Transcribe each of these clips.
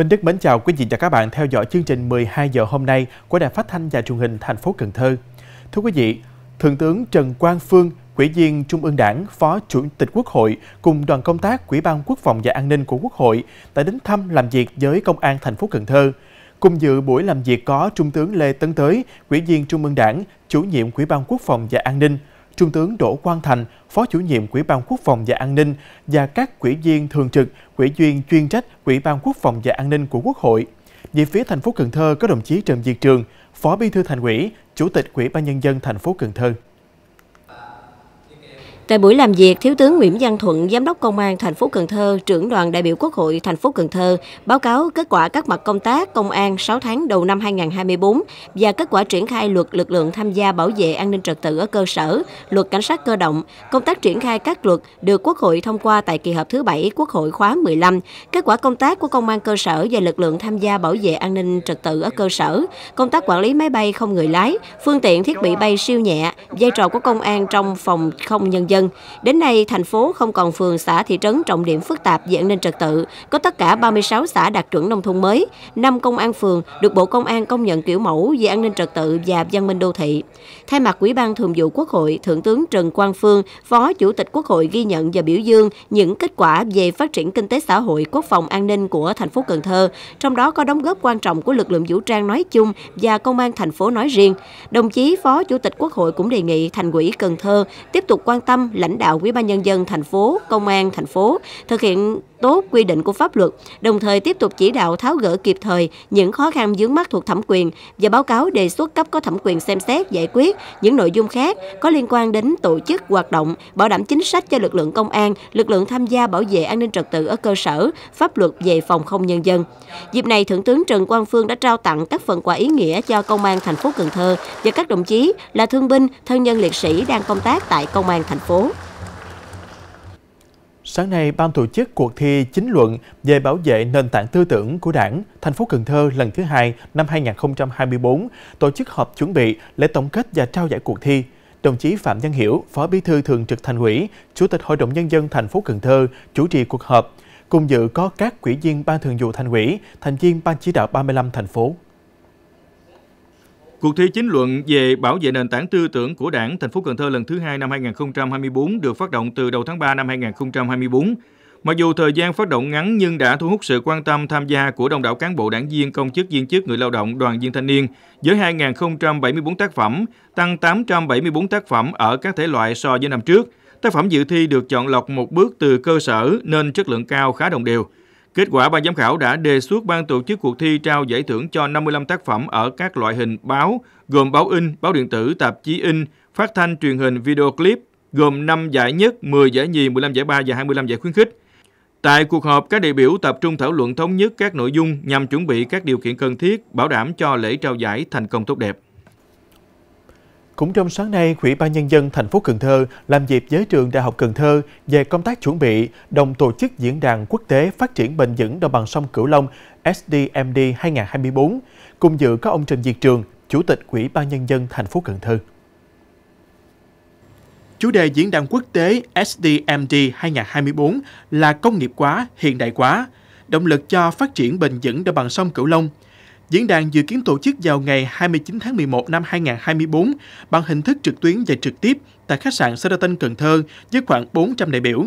Minh Đức mến chào quý vị và các bạn theo dõi chương trình 12 giờ hôm nay của Đài Phát thanh và Truyền hình thành phố Cần Thơ. Thưa quý vị, Thượng tướng Trần Quang Phương, Ủy viên Trung ương Đảng, Phó Chủ tịch Quốc hội cùng đoàn công tác Ủy ban Quốc phòng và An ninh của Quốc hội đã đến thăm làm việc với Công an thành phố Cần Thơ. Cùng dự buổi làm việc có Trung tướng Lê Tấn Tới, Ủy viên Trung ương Đảng, Chủ nhiệm Ủy ban Quốc phòng và An ninh, Trung tướng Đỗ Quang Thành, Phó chủ nhiệm Quỹ ban Quốc phòng và An ninh và các quỹ viên thường trực, quỹ viên chuyên trách Quỹ ban Quốc phòng và An ninh của Quốc hội. Về phía thành phố Cần Thơ có đồng chí Trần Diệt Trường, Phó Bí thư Thành ủy, Chủ tịch Quỹ ban nhân dân thành phố Cần Thơ. Tại buổi làm việc, Thiếu tướng Nguyễn Văn Thuận, Giám đốc Công an thành phố Cần Thơ, trưởng đoàn đại biểu Quốc hội thành phố Cần Thơ, báo cáo kết quả các mặt công tác công an 6 tháng đầu năm 2024 và kết quả triển khai luật lực lượng tham gia bảo vệ an ninh trật tự ở cơ sở, luật cảnh sát cơ động, công tác triển khai các luật được Quốc hội thông qua tại kỳ họp thứ 7 Quốc hội khóa 15, kết quả công tác của công an cơ sở và lực lượng tham gia bảo vệ an ninh trật tự ở cơ sở, công tác quản lý máy bay không người lái, phương tiện thiết bị bay siêu nhẹ, vai trò của công an trong phòng không nhân dân dân. Đến nay, thành phố không còn phường, xã, thị trấn trọng điểm phức tạp về an ninh trật tự, có tất cả 36 xã đạt chuẩn nông thôn mới, 5 công an phường được Bộ Công an công nhận kiểu mẫu về an ninh trật tự và văn minh đô thị. Thay mặt Ủy ban Thường vụ Quốc hội, Thượng tướng Trần Quang Phương, Phó Chủ tịch Quốc hội ghi nhận và biểu dương những kết quả về phát triển kinh tế xã hội, quốc phòng an ninh của thành phố Cần Thơ, trong đó có đóng góp quan trọng của lực lượng vũ trang nói chung và công an thành phố nói riêng. Đồng chí Phó Chủ tịch Quốc hội cũng đề nghị thành ủy Cần Thơ tiếp tục quan tâm lãnh đạo Ủy ban nhân dân thành phố, công an thành phố thực hiện tốt quy định của pháp luật, đồng thời tiếp tục chỉ đạo tháo gỡ kịp thời những khó khăn vướng mắt thuộc thẩm quyền và báo cáo đề xuất cấp có thẩm quyền xem xét giải quyết những nội dung khác có liên quan đến tổ chức hoạt động, bảo đảm chính sách cho lực lượng công an, lực lượng tham gia bảo vệ an ninh trật tự ở cơ sở, pháp luật về phòng không nhân dân. Dịp này, Thượng tướng Trần Quang Phương đã trao tặng các phần quà ý nghĩa cho công an thành phố Cần Thơ và các đồng chí là thương binh, thân nhân liệt sĩ đang công tác tại công an thành phố phố. Sáng nay, ban tổ chức cuộc thi chính luận về bảo vệ nền tảng tư tưởng của Đảng, thành phố Cần Thơ lần thứ hai năm 2024 tổ chức họp chuẩn bị lễ tổng kết và trao giải cuộc thi. Đồng chí Phạm Văn Hiểu, Phó Bí thư Thường trực Thành ủy, Chủ tịch Hội đồng Nhân dân thành phố Cần Thơ chủ trì cuộc họp. Cùng dự có các quỹ viên Ban Thường vụ Thành ủy, thành viên Ban chỉ đạo 35 thành phố. Cuộc thi chính luận về bảo vệ nền tảng tư tưởng của Đảng thành phố Cần Thơ lần thứ hai năm 2024 được phát động từ đầu tháng 3 năm 2024. Mặc dù thời gian phát động ngắn nhưng đã thu hút sự quan tâm tham gia của đông đảo cán bộ đảng viên, công chức viên chức, người lao động, đoàn viên thanh niên với 2.074 tác phẩm, tăng 874 tác phẩm ở các thể loại so với năm trước. Tác phẩm dự thi được chọn lọc một bước từ cơ sở nên chất lượng cao khá đồng đều. Kết quả, ban giám khảo đã đề xuất ban tổ chức cuộc thi trao giải thưởng cho 55 tác phẩm ở các loại hình báo, gồm báo in, báo điện tử, tạp chí in, phát thanh, truyền hình, video clip, gồm 5 giải nhất, 10 giải nhì, 15 giải ba và 25 giải khuyến khích. Tại cuộc họp, các đại biểu tập trung thảo luận thống nhất các nội dung nhằm chuẩn bị các điều kiện cần thiết, bảo đảm cho lễ trao giải thành công tốt đẹp. Cũng trong sáng nay, Ủy ban nhân dân thành phố Cần Thơ làm việc với trường Đại học Cần Thơ về công tác chuẩn bị đồng tổ chức diễn đàn quốc tế phát triển bền vững đồng bằng sông Cửu Long SDMD 2024. Cùng dự có ông Trần Diệt Trường, Chủ tịch Ủy ban nhân dân thành phố Cần Thơ. Chủ đề diễn đàn quốc tế SDMD 2024 là công nghiệp quá, hiện đại quá, động lực cho phát triển bền vững đồng bằng sông Cửu Long – Diễn đàn dự kiến tổ chức vào ngày 29 tháng 11 năm 2024 bằng hình thức trực tuyến và trực tiếp tại khách sạn Sheraton Cần Thơ với khoảng 400 đại biểu.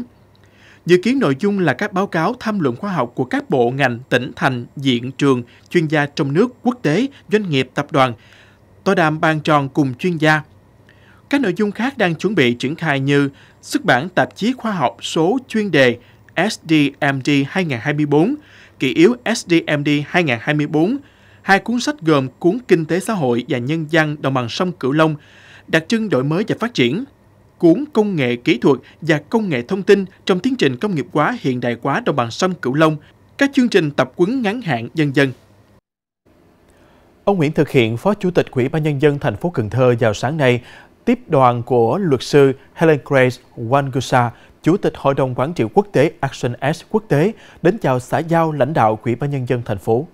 Dự kiến nội dung là các báo cáo tham luận khoa học của các bộ ngành, tỉnh, thành, diện, trường, chuyên gia trong nước, quốc tế, doanh nghiệp, tập đoàn, tọa đàm bàn tròn cùng chuyên gia. Các nội dung khác đang chuẩn bị triển khai như xuất bản tạp chí khoa học số chuyên đề SDMD 2024, kỷ yếu SDMD 2024 Hai cuốn sách gồm cuốn Kinh tế xã hội và Nhân dân đồng bằng sông Cửu Long, đặc trưng đổi mới và phát triển, cuốn Công nghệ kỹ thuật và công nghệ thông tin trong tiến trình công nghiệp hóa hiện đại hóa đồng bằng sông Cửu Long, các chương trình tập quấn ngắn hạn dân dân. Ông Nguyễn Thực Hiện, Phó Chủ tịch Ủy ban Nhân dân thành phố Cần Thơ vào sáng nay, tiếp đoàn của luật sư Helen Grace Wangusa, Chủ tịch Hội đồng Quản trị Quốc tế Action S Quốc tế, đến chào xã giao lãnh đạo Ủy ban Nhân dân thành phố.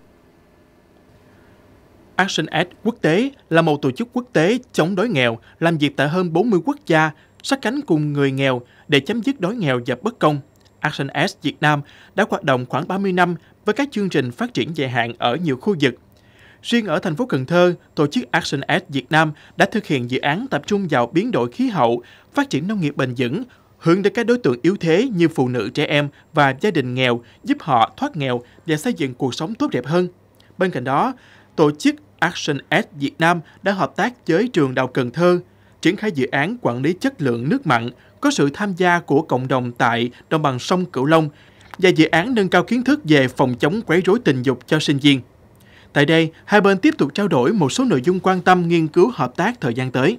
Action Aid quốc tế là một tổ chức quốc tế chống đói nghèo, làm việc tại hơn 40 quốc gia, sát cánh cùng người nghèo để chấm dứt đói nghèo và bất công. Action Aid Việt Nam đã hoạt động khoảng 30 năm với các chương trình phát triển dài hạn ở nhiều khu vực. Riêng ở thành phố Cần Thơ, tổ chức Action Aid Việt Nam đã thực hiện dự án tập trung vào biến đổi khí hậu, phát triển nông nghiệp bền vững, hướng đến các đối tượng yếu thế như phụ nữ, trẻ em và gia đình nghèo, giúp họ thoát nghèo và xây dựng cuộc sống tốt đẹp hơn. Bên cạnh đó, tổ chức Action Aid Việt Nam đã hợp tác với trường Đào Cần Thơ triển khai dự án quản lý chất lượng nước mặn có sự tham gia của cộng đồng tại đồng bằng sông Cửu Long và dự án nâng cao kiến thức về phòng chống quấy rối tình dục cho sinh viên. Tại đây, hai bên tiếp tục trao đổi một số nội dung quan tâm nghiên cứu hợp tác thời gian tới.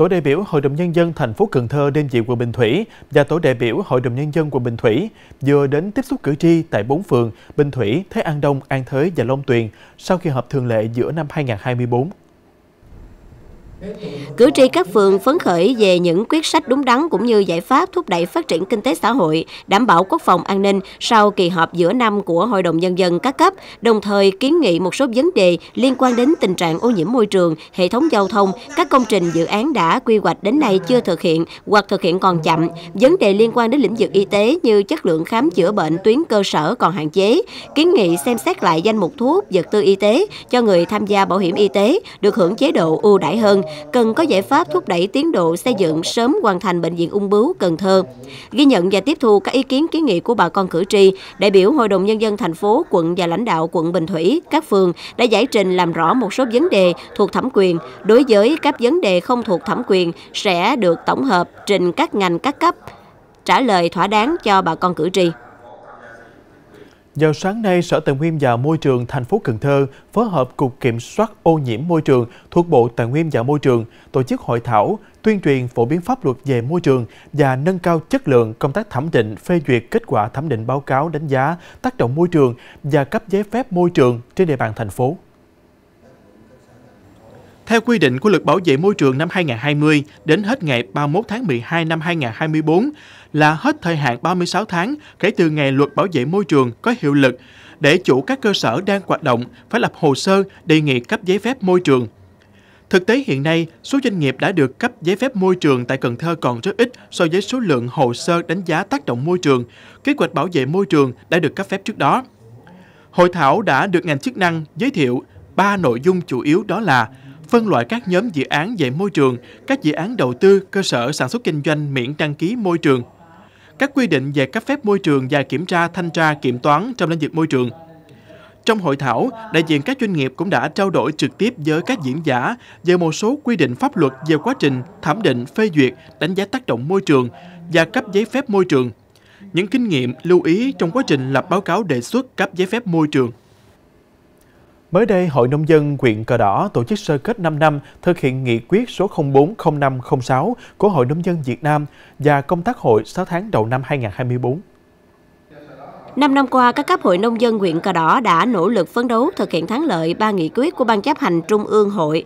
Tổ đại biểu Hội đồng Nhân dân thành phố Cần Thơ đêm dị quận Bình Thủy và Tổ đại biểu Hội đồng Nhân dân quận Bình Thủy vừa đến tiếp xúc cử tri tại 4 phường Bình Thủy, Thế An Đông, An Thới và Long Tuyền sau khi họp thường lệ giữa năm 2024. Cử tri các phường phấn khởi về những quyết sách đúng đắn cũng như giải pháp thúc đẩy phát triển kinh tế xã hội, đảm bảo quốc phòng an ninh sau kỳ họp giữa năm của Hội đồng Nhân dân các cấp, đồng thời kiến nghị một số vấn đề liên quan đến tình trạng ô nhiễm môi trường, hệ thống giao thông, các công trình dự án đã quy hoạch đến nay chưa thực hiện hoặc thực hiện còn chậm, vấn đề liên quan đến lĩnh vực y tế như chất lượng khám chữa bệnh tuyến cơ sở còn hạn chế, kiến nghị xem xét lại danh mục thuốc, vật tư y tế cho người tham gia bảo hiểm y tế được hưởng chế độ ưu đãi hơn, cần có giải pháp thúc đẩy tiến độ xây dựng sớm hoàn thành bệnh viện ung bướu Cần Thơ. Ghi nhận và tiếp thu các ý kiến kiến nghị của bà con cử tri, đại biểu Hội đồng nhân dân thành phố, quận và lãnh đạo quận Bình Thủy, các phường đã giải trình làm rõ một số vấn đề thuộc thẩm quyền. Đối với các vấn đề không thuộc thẩm quyền sẽ được tổng hợp trình các ngành các cấp trả lời thỏa đáng cho bà con cử tri. Vào sáng nay, Sở Tài nguyên và Môi trường thành phố Cần Thơ phối hợp Cục Kiểm soát ô nhiễm môi trường thuộc Bộ Tài nguyên và Môi trường tổ chức hội thảo tuyên truyền phổ biến pháp luật về môi trường và nâng cao chất lượng công tác thẩm định phê duyệt kết quả thẩm định báo cáo đánh giá tác động môi trường và cấp giấy phép môi trường trên địa bàn thành phố. Theo quy định của Luật Bảo vệ môi trường năm 2020 đến hết ngày 31 tháng 12 năm 2024 là hết thời hạn 36 tháng kể từ ngày Luật Bảo vệ môi trường có hiệu lực để chủ các cơ sở đang hoạt động phải lập hồ sơ đề nghị cấp giấy phép môi trường. Thực tế hiện nay, số doanh nghiệp đã được cấp giấy phép môi trường tại Cần Thơ còn rất ít so với số lượng hồ sơ đánh giá tác động môi trường, kế hoạch bảo vệ môi trường đã được cấp phép trước đó. Hội thảo đã được ngành chức năng giới thiệu ba nội dung chủ yếu đó là phân loại các nhóm dự án về môi trường, các dự án đầu tư, cơ sở sản xuất kinh doanh miễn đăng ký môi trường, các quy định về cấp phép môi trường và kiểm tra, thanh tra, kiểm toán trong lĩnh vực môi trường. Trong hội thảo, đại diện các doanh nghiệp cũng đã trao đổi trực tiếp với các diễn giả về một số quy định pháp luật về quá trình thẩm định, phê duyệt, đánh giá tác động môi trường và cấp giấy phép môi trường, những kinh nghiệm lưu ý trong quá trình lập báo cáo đề xuất cấp giấy phép môi trường. Mới đây, Hội Nông dân huyện Cờ Đỏ tổ chức sơ kết 5 năm thực hiện nghị quyết số 040506 của Hội Nông dân Việt Nam và công tác hội 6 tháng đầu năm 2024. Năm năm qua, các cấp hội nông dân huyện Cờ Đỏ đã nỗ lực phấn đấu thực hiện thắng lợi ba nghị quyết của Ban chấp hành Trung ương hội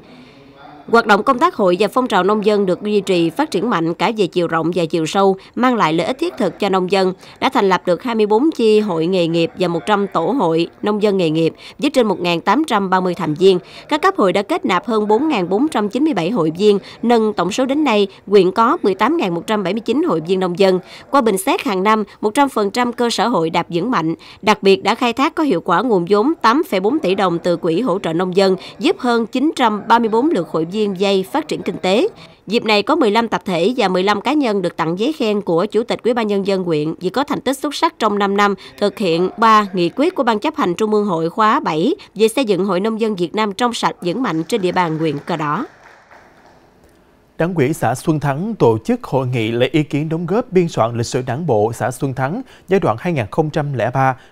Hoạt động công tác hội và phong trào nông dân được duy trì phát triển mạnh cả về chiều rộng và chiều sâu, mang lại lợi ích thiết thực cho nông dân. Đã thành lập được 24 chi hội nghề nghiệp và 100 tổ hội nông dân nghề nghiệp với trên 1.830 thành viên. Các cấp hội đã kết nạp hơn 4.497 hội viên, nâng tổng số đến nay quyện có 18.179 hội viên nông dân. Qua bình xét hàng năm, 100% cơ sở hội đạt vững mạnh, đặc biệt đã khai thác có hiệu quả nguồn vốn 8,4 tỷ đồng từ quỹ hỗ trợ nông dân, giúp hơn 934 lượt hội viên viên dây phát triển kinh tế. Dịp này có 15 tập thể và 15 cá nhân được tặng giấy khen của Chủ tịch Ủy ban nhân dân huyện vì có thành tích xuất sắc trong 5 năm thực hiện 3 nghị quyết của Ban chấp hành Trung ương Hội khóa 7 về xây dựng Hội nông dân Việt Nam trong sạch vững mạnh trên địa bàn huyện Cờ Đỏ. Đảng ủy xã Xuân Thắng tổ chức hội nghị lấy ý kiến đóng góp biên soạn lịch sử đảng bộ xã Xuân Thắng giai đoạn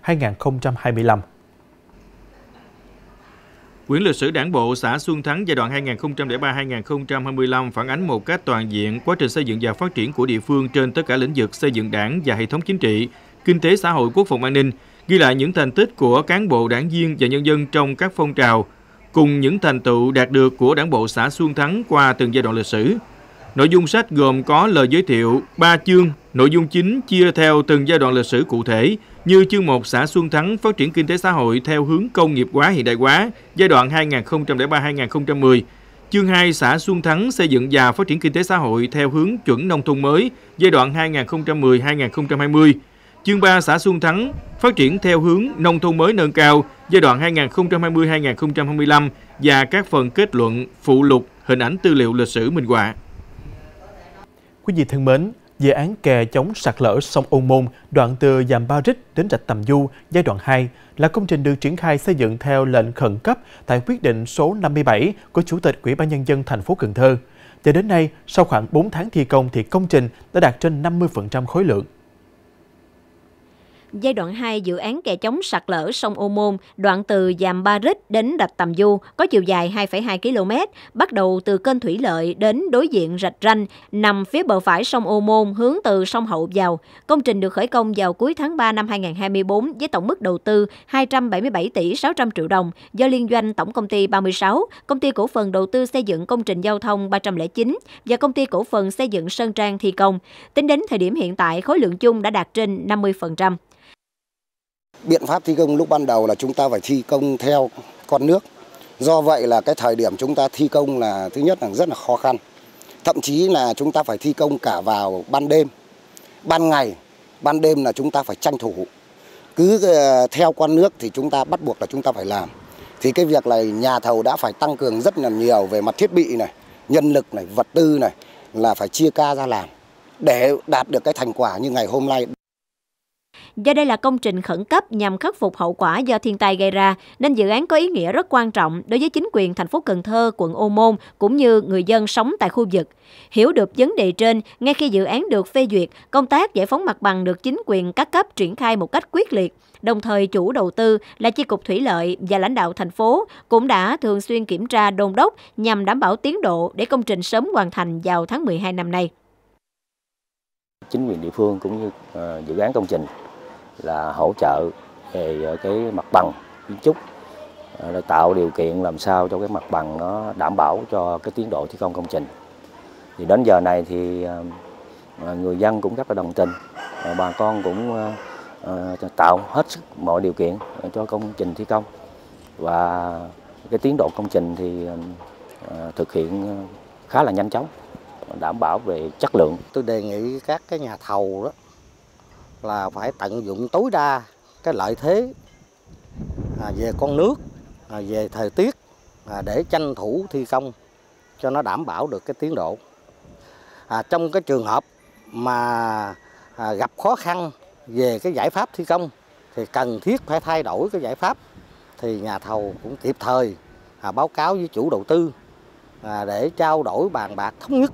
2003-2025. Quyển lịch sử đảng bộ xã Xuân Thắng giai đoạn 2003-2025 phản ánh một cách toàn diện quá trình xây dựng và phát triển của địa phương trên tất cả lĩnh vực xây dựng đảng và hệ thống chính trị, kinh tế xã hội quốc phòng an ninh, ghi lại những thành tích của cán bộ đảng viên và nhân dân trong các phong trào, cùng những thành tựu đạt được của đảng bộ xã Xuân Thắng qua từng giai đoạn lịch sử. Nội dung sách gồm có lời giới thiệu, ba chương, nội dung chính chia theo từng giai đoạn lịch sử cụ thể – như chương 1 xã Xuân Thắng phát triển kinh tế xã hội theo hướng công nghiệp hóa hiện đại hóa giai đoạn 2003-2010, chương 2 xã Xuân Thắng xây dựng và phát triển kinh tế xã hội theo hướng chuẩn nông thôn mới giai đoạn 2010-2020, chương 3 xã Xuân Thắng phát triển theo hướng nông thôn mới nâng cao giai đoạn 2020-2025 và các phần kết luận, phụ lục, hình ảnh tư liệu lịch sử minh họa. Quý vị thân mến, dự án kè chống sạt lở sông Âu Môn đoạn từ Giàm Ba Rích đến Rạch Tầm Du giai đoạn 2 là công trình được triển khai xây dựng theo lệnh khẩn cấp tại quyết định số 57 của Chủ tịch Ủy ban Nhân dân thành phố Cần Thơ. Cho đến nay, sau khoảng 4 tháng thi công thì công trình đã đạt trên 50% khối lượng giai đoạn 2 dự án kè chống sạt lở sông Ô Môn, đoạn từ Giàm Ba Rít đến Rạch Tầm Du có chiều dài 2,2 km, bắt đầu từ kênh Thủy Lợi đến đối diện Rạch Ranh, nằm phía bờ phải sông Ô Môn hướng từ sông Hậu vào. Công trình được khởi công vào cuối tháng 3 năm 2024 với tổng mức đầu tư 277 tỷ 600 triệu đồng do liên doanh Tổng công ty 36, công ty cổ phần đầu tư xây dựng công trình giao thông 309 và công ty cổ phần xây dựng Sơn Trang thi công. Tính đến thời điểm hiện tại, khối lượng chung đã đạt trên 50% biện pháp thi công lúc ban đầu là chúng ta phải thi công theo con nước. Do vậy là cái thời điểm chúng ta thi công là thứ nhất là rất là khó khăn. Thậm chí là chúng ta phải thi công cả vào ban đêm. Ban ngày, ban đêm là chúng ta phải tranh thủ. Cứ ờ, theo con nước thì chúng ta bắt buộc là chúng ta phải làm. Thì cái việc này nhà thầu đã phải tăng cường rất là nhiều về mặt thiết bị này, nhân lực này, vật tư này là phải chia ca ra làm để đạt được cái thành quả như ngày hôm nay. Do đây là công trình khẩn cấp nhằm khắc phục hậu quả do thiên tai gây ra, nên dự án có ý nghĩa rất quan trọng đối với chính quyền thành phố Cần Thơ, quận Ô Môn cũng như người dân sống tại khu vực. Hiểu được vấn đề trên, ngay khi dự án được phê duyệt, công tác giải phóng mặt bằng được chính quyền các cấp triển khai một cách quyết liệt. Đồng thời chủ đầu tư là chi cục thủy lợi và lãnh đạo thành phố cũng đã thường xuyên kiểm tra đôn đốc nhằm đảm bảo tiến độ để công trình sớm hoàn thành vào tháng 12 năm nay. Chính quyền địa phương cũng như ờ, dự án công trình là hỗ trợ về ờ, cái mặt bằng kiến trúc ờ, để tạo điều kiện làm sao cho cái mặt bằng nó đảm bảo cho cái tiến độ thi công công trình. Thì đến giờ này thì ờ, người dân cũng rất là đồng tình, bà con cũng tạo hết sức mọi điều kiện cho công trình thi công và cái tiến độ công trình thì thực hiện khá là nhanh chóng đảm bảo về chất lượng. Tôi đề nghị các cái nhà thầu đó là phải tận dụng tối đa cái lợi thế à, về con nước, à, về thời tiết à, để tranh thủ thi công cho nó đảm bảo được cái tiến độ. À, trong cái trường hợp mà à, gặp khó khăn về cái giải pháp thi công thì cần thiết phải thay đổi cái giải pháp thì nhà thầu cũng kịp thời à, báo cáo với chủ đầu tư à, để trao đổi bàn bạc thống nhất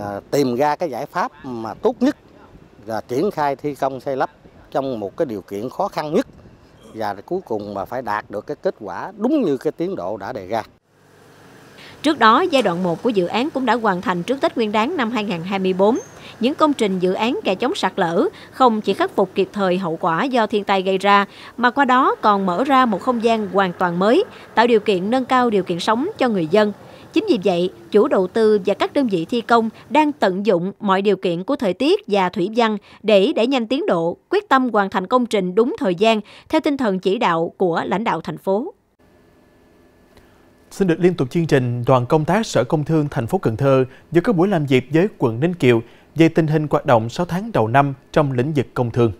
à, tìm ra cái giải pháp mà tốt nhất là triển khai thi công xây lắp trong một cái điều kiện khó khăn nhất và cuối cùng mà phải đạt được cái kết quả đúng như cái tiến độ đã đề ra. Trước đó, giai đoạn 1 của dự án cũng đã hoàn thành trước Tết Nguyên đáng năm 2024. Những công trình dự án kè chống sạt lở không chỉ khắc phục kịp thời hậu quả do thiên tai gây ra, mà qua đó còn mở ra một không gian hoàn toàn mới, tạo điều kiện nâng cao điều kiện sống cho người dân – Chính vì vậy, chủ đầu tư và các đơn vị thi công đang tận dụng mọi điều kiện của thời tiết và thủy văn để đẩy nhanh tiến độ, quyết tâm hoàn thành công trình đúng thời gian theo tinh thần chỉ đạo của lãnh đạo thành phố. Xin được liên tục chương trình, đoàn công tác Sở Công Thương thành phố Cần Thơ vừa có buổi làm việc với quận Ninh Kiều về tình hình hoạt động 6 tháng đầu năm trong lĩnh vực công thương.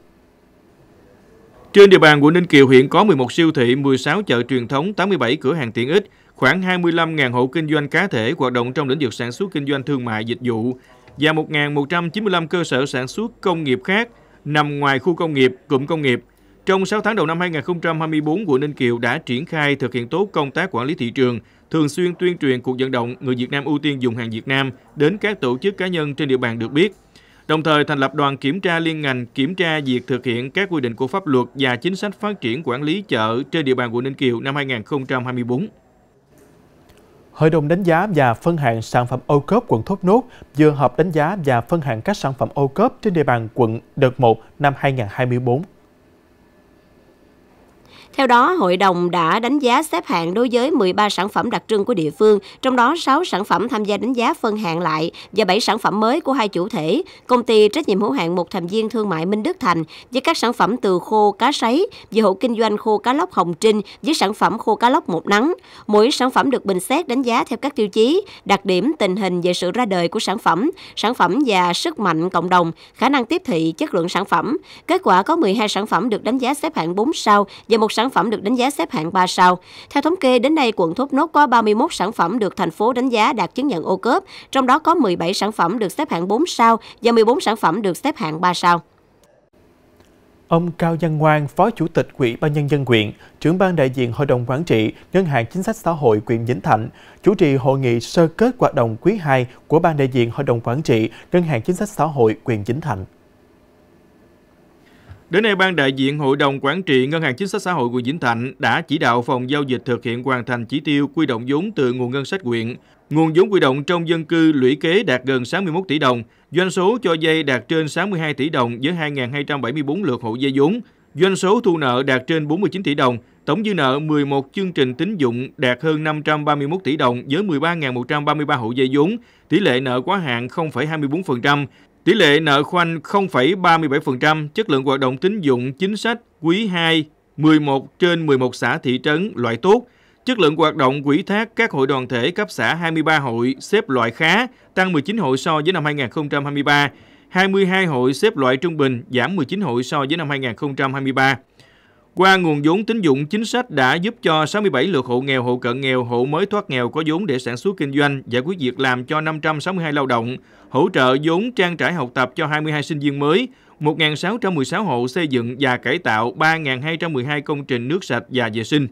Trên địa bàn quận Ninh Kiều hiện có 11 siêu thị, 16 chợ truyền thống, 87 cửa hàng tiện ích, khoảng 25.000 hộ kinh doanh cá thể hoạt động trong lĩnh vực sản xuất kinh doanh thương mại dịch vụ và 1.195 cơ sở sản xuất công nghiệp khác nằm ngoài khu công nghiệp, cụm công nghiệp. Trong 6 tháng đầu năm 2024, quận Ninh Kiều đã triển khai thực hiện tốt công tác quản lý thị trường, thường xuyên tuyên truyền cuộc vận động người Việt Nam ưu tiên dùng hàng Việt Nam đến các tổ chức cá nhân trên địa bàn được biết. Đồng thời thành lập đoàn kiểm tra liên ngành kiểm tra việc thực hiện các quy định của pháp luật và chính sách phát triển quản lý chợ trên địa bàn quận Ninh Kiều năm 2024. Hội đồng đánh giá và phân hạng sản phẩm ô cốp quận Thốt Nốt vừa họp đánh giá và phân hạng các sản phẩm ô cốp trên địa bàn quận đợt 1 năm 2024. Theo đó, hội đồng đã đánh giá xếp hạng đối với 13 sản phẩm đặc trưng của địa phương, trong đó 6 sản phẩm tham gia đánh giá phân hạng lại và 7 sản phẩm mới của hai chủ thể, công ty trách nhiệm hữu hạn một thành viên thương mại Minh Đức Thành với các sản phẩm từ khô cá sấy và hộ kinh doanh khô cá lóc Hồng Trinh với sản phẩm khô cá lóc một nắng. Mỗi sản phẩm được bình xét đánh giá theo các tiêu chí, đặc điểm, tình hình về sự ra đời của sản phẩm, sản phẩm và sức mạnh cộng đồng, khả năng tiếp thị, chất lượng sản phẩm. Kết quả có 12 sản phẩm được đánh giá xếp hạng 4 sao và một sản sản phẩm được đánh giá xếp hạng 3 sao. Theo thống kê, đến nay quận Thốt Nốt có 31 sản phẩm được thành phố đánh giá đạt chứng nhận ô cớp, trong đó có 17 sản phẩm được xếp hạng 4 sao và 14 sản phẩm được xếp hạng 3 sao. Ông Cao Văn Quang, Phó Chủ tịch Quỹ ban Nhân dân huyện, trưởng ban đại diện Hội đồng Quản trị Ngân hàng Chính sách Xã hội huyện Vĩnh Thạnh, chủ trì hội nghị sơ kết hoạt động quý 2 của ban đại diện Hội đồng Quản trị Ngân hàng Chính sách Xã hội huyện Vĩnh Thạnh. Đến nay, Ban đại diện Hội đồng Quản trị Ngân hàng Chính sách Xã hội của Vĩnh Thạnh đã chỉ đạo phòng giao dịch thực hiện hoàn thành chỉ tiêu quy động vốn từ nguồn ngân sách huyện. Nguồn vốn quy động trong dân cư lũy kế đạt gần 61 tỷ đồng, doanh số cho dây đạt trên 62 tỷ đồng với 2.274 lượt hộ dây vốn, doanh số thu nợ đạt trên 49 tỷ đồng, tổng dư nợ 11 chương trình tín dụng đạt hơn 531 tỷ đồng với 13.133 hộ dây vốn, tỷ lệ nợ quá hạn 0,24%, Tỷ lệ nợ khoanh 0,37%, chất lượng hoạt động tín dụng chính sách quý 2, 11 trên 11 xã thị trấn loại tốt, chất lượng hoạt động quỹ thác các hội đoàn thể cấp xã 23 hội xếp loại khá, tăng 19 hội so với năm 2023, 22 hội xếp loại trung bình, giảm 19 hội so với năm 2023. Qua nguồn vốn tín dụng chính sách đã giúp cho 67 lượt hộ nghèo, hộ cận nghèo, hộ mới thoát nghèo có vốn để sản xuất kinh doanh, giải quyết việc làm cho 562 lao động, hỗ trợ vốn trang trải học tập cho 22 sinh viên mới, 1.616 hộ xây dựng và cải tạo 3.212 công trình nước sạch và vệ sinh.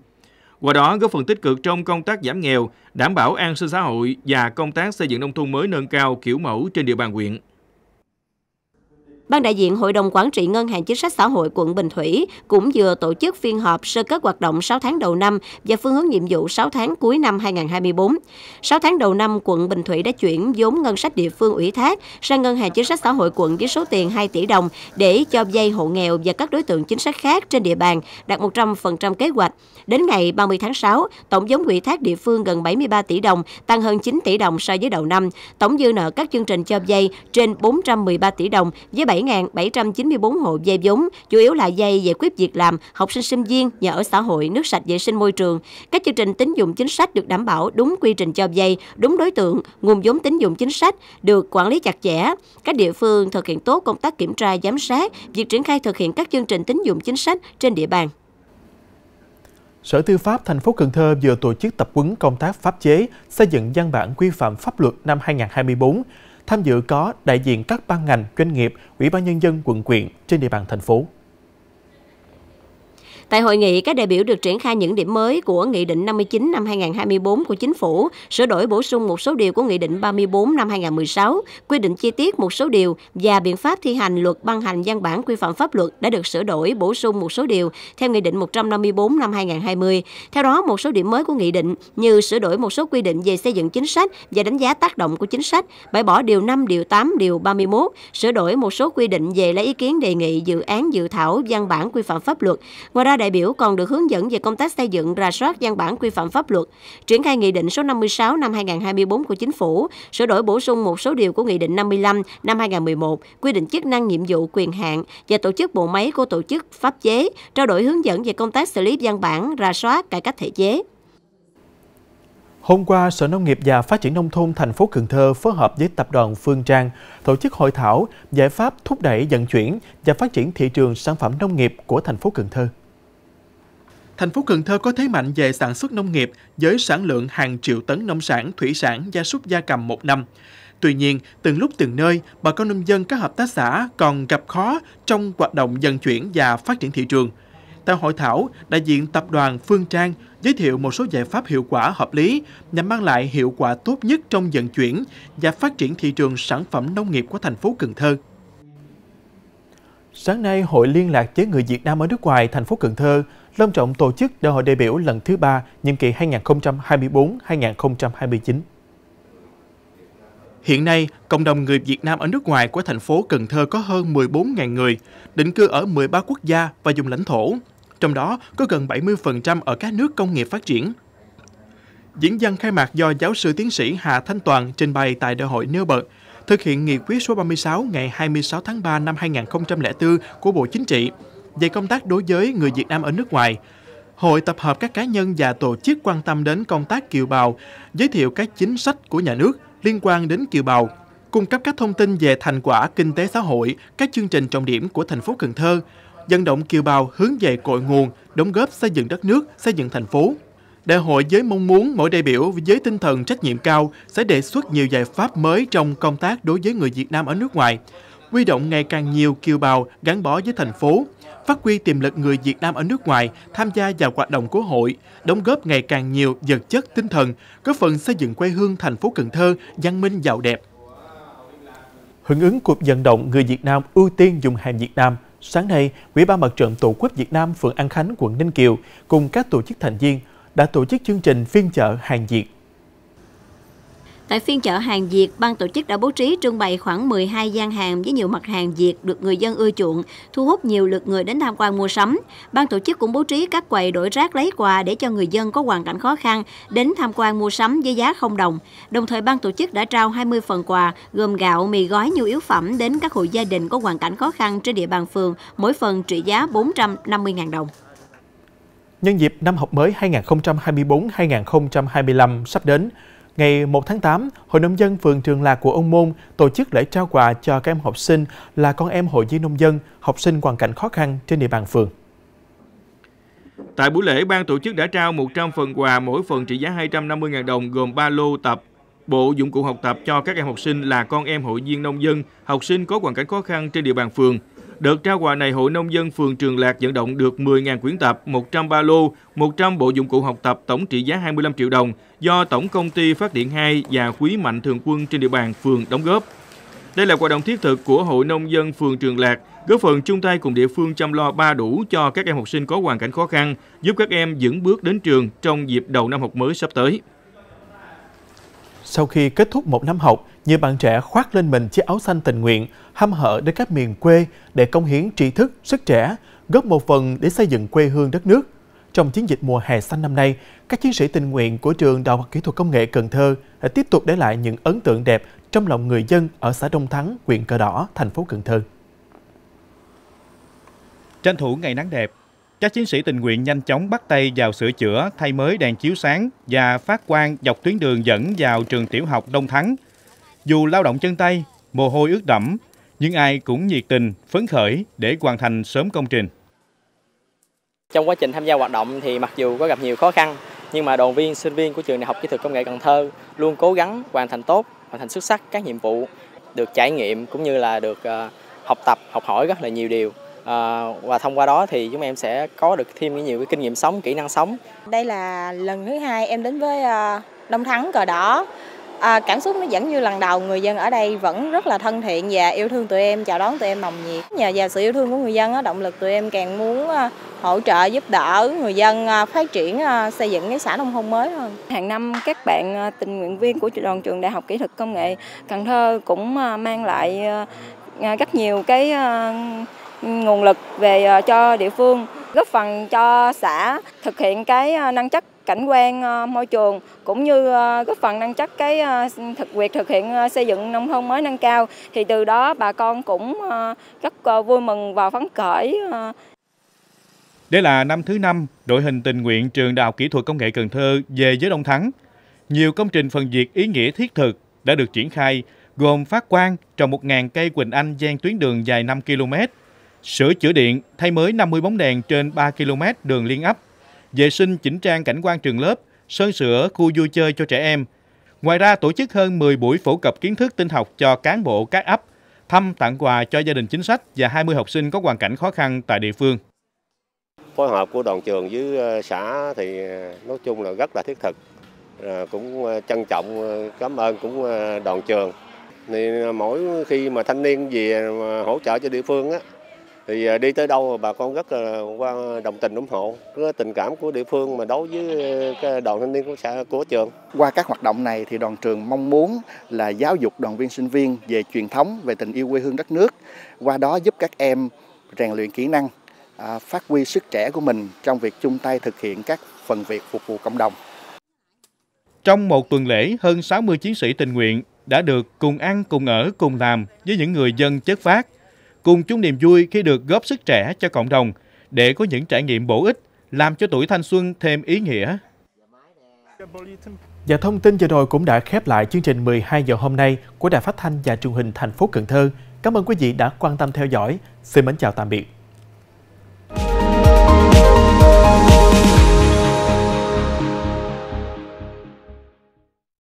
Qua đó góp phần tích cực trong công tác giảm nghèo, đảm bảo an sinh xã hội và công tác xây dựng nông thôn mới nâng cao kiểu mẫu trên địa bàn huyện. Ban đại diện Hội đồng Quản trị Ngân hàng Chính sách Xã hội quận Bình Thủy cũng vừa tổ chức phiên họp sơ kết hoạt động 6 tháng đầu năm và phương hướng nhiệm vụ 6 tháng cuối năm 2024. 6 tháng đầu năm, quận Bình Thủy đã chuyển vốn ngân sách địa phương ủy thác sang Ngân hàng Chính sách Xã hội quận với số tiền 2 tỷ đồng để cho vay hộ nghèo và các đối tượng chính sách khác trên địa bàn đạt 100% kế hoạch. Đến ngày 30 tháng 6, tổng vốn ủy thác địa phương gần 73 tỷ đồng, tăng hơn 9 tỷ đồng so với đầu năm. Tổng dư nợ các chương trình cho vay trên 413 tỷ đồng với 7.794 hộ dây vốn, chủ yếu là dây giải quyết việc làm, học sinh sinh viên, nhà ở xã hội, nước sạch vệ sinh môi trường. Các chương trình tín dụng chính sách được đảm bảo đúng quy trình cho dây, đúng đối tượng, nguồn vốn tín dụng chính sách được quản lý chặt chẽ. Các địa phương thực hiện tốt công tác kiểm tra giám sát, việc triển khai thực hiện các chương trình tín dụng chính sách trên địa bàn. Sở Tư pháp thành phố Cần Thơ vừa tổ chức tập huấn công tác pháp chế, xây dựng văn bản quy phạm pháp luật năm 2024 Tham dự có đại diện các ban ngành, doanh nghiệp, ủy ban nhân dân quận quyện trên địa bàn thành phố. Tại hội nghị, các đại biểu được triển khai những điểm mới của Nghị định 59 năm 2024 của Chính phủ, sửa đổi bổ sung một số điều của Nghị định 34 năm 2016, quy định chi tiết một số điều và biện pháp thi hành luật ban hành văn bản quy phạm pháp luật đã được sửa đổi bổ sung một số điều theo Nghị định 154 năm 2020. Theo đó, một số điểm mới của nghị định như sửa đổi một số quy định về xây dựng chính sách và đánh giá tác động của chính sách, bãi bỏ điều 5, điều 8, điều 31, sửa đổi một số quy định về lấy ý kiến đề nghị dự án dự thảo văn bản quy phạm pháp luật. Ngoài ra, Ba đại biểu còn được hướng dẫn về công tác xây dựng, rà soát văn bản quy phạm pháp luật, triển khai Nghị định số 56 năm 2024 của Chính phủ, sửa đổi bổ sung một số điều của Nghị định 55 năm 2011, quy định chức năng nhiệm vụ quyền hạn và tổ chức bộ máy của tổ chức pháp chế, trao đổi hướng dẫn về công tác xử lý văn bản, rà soát, cải cách thể chế. Hôm qua, Sở Nông nghiệp và Phát triển Nông thôn thành phố Cần Thơ phối hợp với Tập đoàn Phương Trang tổ chức hội thảo giải pháp thúc đẩy vận chuyển và phát triển thị trường sản phẩm nông nghiệp của thành phố Cần Thơ. Thành phố Cần Thơ có thế mạnh về sản xuất nông nghiệp với sản lượng hàng triệu tấn nông sản, thủy sản, gia súc gia cầm một năm. Tuy nhiên, từng lúc từng nơi, bà con nông dân các hợp tác xã còn gặp khó trong hoạt động dân chuyển và phát triển thị trường. Tại hội thảo, đại diện tập đoàn Phương Trang giới thiệu một số giải pháp hiệu quả hợp lý nhằm mang lại hiệu quả tốt nhất trong vận chuyển và phát triển thị trường sản phẩm nông nghiệp của thành phố Cần Thơ. Sáng nay, Hội Liên lạc với người Việt Nam ở nước ngoài thành phố Cần Thơ long trọng tổ chức đại hội đại biểu lần thứ ba nhiệm kỳ 2024-2029. Hiện nay, cộng đồng người Việt Nam ở nước ngoài của thành phố Cần Thơ có hơn 14.000 người, định cư ở 13 quốc gia và vùng lãnh thổ, trong đó có gần 70% ở các nước công nghiệp phát triển. Diễn văn khai mạc do giáo sư tiến sĩ Hà Thanh Toàn trình bày tại đại hội nêu bật, thực hiện nghị quyết số 36 ngày 26 tháng 3 năm 2004 của Bộ Chính trị về công tác đối với người Việt Nam ở nước ngoài. Hội tập hợp các cá nhân và tổ chức quan tâm đến công tác kiều bào, giới thiệu các chính sách của nhà nước liên quan đến kiều bào, cung cấp các thông tin về thành quả kinh tế xã hội, các chương trình trọng điểm của thành phố Cần Thơ, vận động kiều bào hướng về cội nguồn, đóng góp xây dựng đất nước, xây dựng thành phố. Đại hội với mong muốn mỗi đại biểu với tinh thần trách nhiệm cao sẽ đề xuất nhiều giải pháp mới trong công tác đối với người Việt Nam ở nước ngoài, huy động ngày càng nhiều kiều bào gắn bó với thành phố, phát huy tiềm lực người Việt Nam ở nước ngoài tham gia vào hoạt động của hội, đóng góp ngày càng nhiều vật chất tinh thần, góp phần xây dựng quê hương thành phố Cần Thơ văn minh giàu đẹp. Hưởng ứng cuộc vận động người Việt Nam ưu tiên dùng hàng Việt Nam, sáng nay, Ủy ban Mặt trận Tổ quốc Việt Nam phường An Khánh, quận Ninh Kiều cùng các tổ chức thành viên đã tổ chức chương trình phiên chợ hàng Việt Tại phiên chợ hàng Việt, ban tổ chức đã bố trí trưng bày khoảng 12 gian hàng với nhiều mặt hàng Việt được người dân ưa chuộng, thu hút nhiều lượt người đến tham quan mua sắm. Ban tổ chức cũng bố trí các quầy đổi rác lấy quà để cho người dân có hoàn cảnh khó khăn đến tham quan mua sắm với giá không đồng. Đồng thời ban tổ chức đã trao 20 phần quà gồm gạo, mì gói, nhu yếu phẩm đến các hộ gia đình có hoàn cảnh khó khăn trên địa bàn phường, mỗi phần trị giá 450.000 đồng. Nhân dịp năm học mới 2024-2025 sắp đến, Ngày 1 tháng 8, Hội Nông dân phường Trường Lạc của ông Môn tổ chức lễ trao quà cho các em học sinh là con em hội viên nông dân, học sinh hoàn cảnh khó khăn trên địa bàn phường. Tại buổi lễ, ban tổ chức đã trao 100 phần quà mỗi phần trị giá 250.000 đồng gồm ba lô tập, bộ dụng cụ học tập cho các em học sinh là con em hội viên nông dân, học sinh có hoàn cảnh khó khăn trên địa bàn phường – Đợt trao quà này, Hội Nông dân phường Trường Lạc vận động được 10.000 quyển tập, 100 ba lô, 100 bộ dụng cụ học tập tổng trị giá 25 triệu đồng do Tổng Công ty Phát điện 2 và Quý Mạnh Thường quân trên địa bàn phường đóng góp. Đây là hoạt động thiết thực của Hội Nông dân phường Trường Lạc, góp phần chung tay cùng địa phương chăm lo ba đủ cho các em học sinh có hoàn cảnh khó khăn, giúp các em vững bước đến trường trong dịp đầu năm học mới sắp tới. Sau khi kết thúc một năm học, nhiều bạn trẻ khoác lên mình chiếc áo xanh tình nguyện, hăm hở đến các miền quê để công hiến tri thức, sức trẻ, góp một phần để xây dựng quê hương đất nước. Trong chiến dịch mùa hè xanh năm nay, các chiến sĩ tình nguyện của trường Đào học Kỹ thuật Công nghệ Cần Thơ đã tiếp tục để lại những ấn tượng đẹp trong lòng người dân ở xã Đông Thắng, huyện Cờ Đỏ, thành phố Cần Thơ. Tranh thủ ngày nắng đẹp, các chiến sĩ tình nguyện nhanh chóng bắt tay vào sửa chữa, thay mới đèn chiếu sáng và phát quang dọc tuyến đường dẫn vào trường tiểu học Đông Thắng. Dù lao động chân tay, mồ hôi ướt đẫm, nhưng ai cũng nhiệt tình, phấn khởi để hoàn thành sớm công trình. Trong quá trình tham gia hoạt động thì mặc dù có gặp nhiều khó khăn, nhưng mà đoàn viên sinh viên của trường Đại học Kỹ thuật Công nghệ Cần Thơ luôn cố gắng hoàn thành tốt, hoàn thành xuất sắc các nhiệm vụ, được trải nghiệm cũng như là được ờ, học tập, học hỏi rất là nhiều điều à, và thông qua đó thì chúng em sẽ có được thêm nhiều cái kinh nghiệm sống, kỹ năng sống. Đây là lần thứ hai em đến với ờ, Đông Thắng Cờ Đỏ. À, cảm xúc nó vẫn như lần đầu, người dân ở đây vẫn rất là thân thiện và yêu thương tụi em, chào đón tụi em nồng nhiệt. Nhờ vào sự yêu thương của người dân, động lực tụi em càng muốn hỗ trợ giúp đỡ người dân phát triển xây dựng cái xã nông thôn mới hơn. Hàng năm các bạn tình nguyện viên của đoàn trường Đại học Kỹ thuật Công nghệ Cần Thơ cũng mang lại rất nhiều cái nguồn lực về ờ, cho địa phương, góp phần cho xã thực hiện cái ờ, năng chất cảnh quan ờ, môi trường cũng như góp phần nâng chất cái thực việc thực hiện xây dựng nông thôn mới nâng cao thì từ đó bà con cũng rất vui mừng và phấn khởi. Đây là năm thứ năm đội hình tình nguyện trường Đại học Kỹ thuật Công nghệ Cần Thơ về với Đông Thắng. Nhiều công trình phần việc ý nghĩa thiết thực đã được triển khai gồm phát quang trồng 1.000 cây Quỳnh Anh gian tuyến đường dài 5 km, sửa chữa điện, thay mới 50 bóng đèn trên 3 km đường liên ấp, vệ sinh chỉnh trang cảnh quan trường lớp, sơn sửa khu vui chơi cho trẻ em. Ngoài ra tổ chức hơn 10 buổi phổ cập kiến thức tinh học cho cán bộ các ấp, thăm tặng quà cho gia đình chính sách và 20 học sinh có hoàn cảnh khó khăn tại địa phương. Phối hợp của đoàn trường với ờ, xã thì ờ, nói chung là rất là thiết thực, ờ, cũng trân trọng cảm ơn cũng đoàn trường. Thì mỗi khi mà thanh niên về hỗ trợ cho địa phương á, thì à, đi tới đâu bà con rất là đồng tình ủng hộ cái tình cảm của địa phương mà đối với cái đoàn thanh niên của xã của trường qua các hoạt động này thì đoàn trường mong muốn là giáo dục đoàn viên sinh viên về truyền thống về tình yêu quê hương đất nước qua đó giúp các em rèn luyện kỹ năng à, phát huy sức trẻ của mình trong việc chung tay thực hiện các phần việc phục vụ cộng đồng trong một tuần lễ, hơn 60 chiến sĩ tình nguyện đã được cùng ăn, cùng ở, cùng làm với những người dân chất phát cùng chung niềm vui khi được góp sức trẻ cho cộng đồng để có những trải nghiệm bổ ích, làm cho tuổi thanh xuân thêm ý nghĩa. Và thông tin vừa rồi cũng đã khép lại chương trình 12 giờ hôm nay của Đài Phát thanh và Truyền hình thành phố Cần Thơ. Cảm ơn quý vị đã quan tâm theo dõi. Xin mến chào tạm biệt.